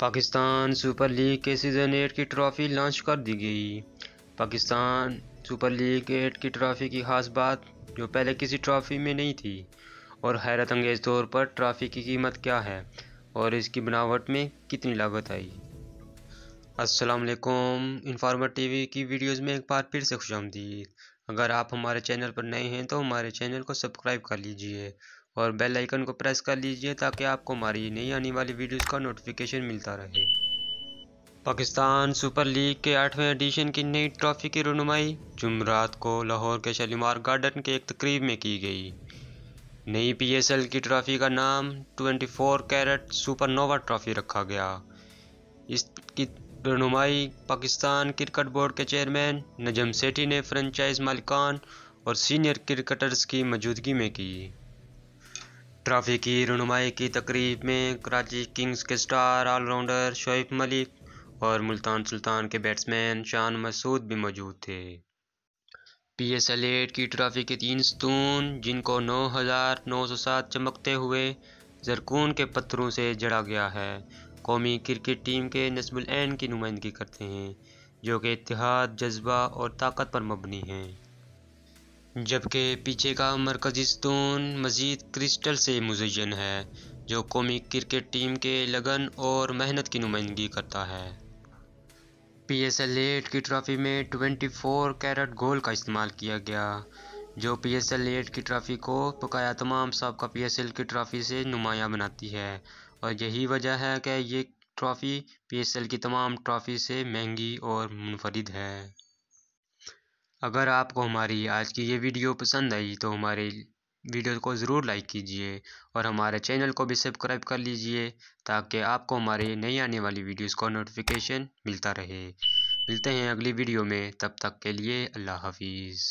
Pakistan Super League के season eight की trophy launch कर दी गई पाकिस्तान सुपर लीग एट की ट्रॉफ़ी की खास बात जो पहले किसी ट्रॉफ़ी में नहीं थी और हैरत अंगेज़ तौर पर ट्रॉफ़ी की कीमत क्या है और इसकी बनावट में कितनी लागत आई अस्सलाम वालेकुम इन्फॉर्मर टीवी की वीडियोस में एक बार फिर से खुश आमदी अगर आप हमारे चैनल पर नए हैं तो हमारे चैनल को सब्सक्राइब कर लीजिए और बेल आइकन को प्रेस कर लीजिए ताकि आपको हमारी नई आने वाली वीडियोस का नोटिफिकेशन मिलता रहे पाकिस्तान सुपर लीग के आठवें एडिशन की नई ट्रॉफी की रनुमाई जुमरात को लाहौर के शलीमार गार्डन के एक तकरीब में की गई नई पीएसएल की ट्रॉफ़ी का नाम 24 कैरेट सुपरनोवा ट्रॉफ़ी रखा गया इसकी रनुमाई पाकिस्तान क्रिकेट बोर्ड के चेयरमैन नजम सेठी ने फ्रेंचाइज मालिकान और सीनियर क्रिकेटर्स की मौजूदगी में की ट्रॉफी की रनुमाई की तकरीब में कराची किंग्स के स्टार ऑलराउंडर शोएब मलिक और मुल्तान सुल्तान के बैट्समैन शान मसूद भी मौजूद थे पी एस एल एट की ट्रॉफी के तीन स्तून जिनको नौ हज़ार नौ सौ सात चमकते हुए जरकून के पत्थरों से जड़ा गया है कौमी क्रिकेट टीम के नस्बुल की नुमाइंदगी करते हैं जो कि इतिहाद जज्बा और ताकत पर मबनी हैं जबकि पीछे का स्तून मज़ीद क्रिस्टल से मुजयन है जो कौमी क्रिकेट टीम के लगन और मेहनत की नुमाइंदगी करता है पी एस एल एट की ट्रॉफ़ी में ट्वेंटी फोर कैरट गोल्ड का इस्तेमाल किया गया जो पी एस एल एट की ट्रॉफ़ी को पकाया तमाम सबका पी एस एल की ट्रॉफ़ी से नुमाया बनाती है और यही वजह है कि ये ट्रॉफ़ी पी एस एल की तमाम ट्रॉफ़ी से महंगी और मुनफरद है अगर आपको हमारी आज की ये वीडियो पसंद आई तो हमारे वीडियो को ज़रूर लाइक कीजिए और हमारे चैनल को भी सब्सक्राइब कर लीजिए ताकि आपको हमारे नई आने वाली वीडियोस का नोटिफिकेशन मिलता रहे मिलते हैं अगली वीडियो में तब तक के लिए अल्लाह हाफिज़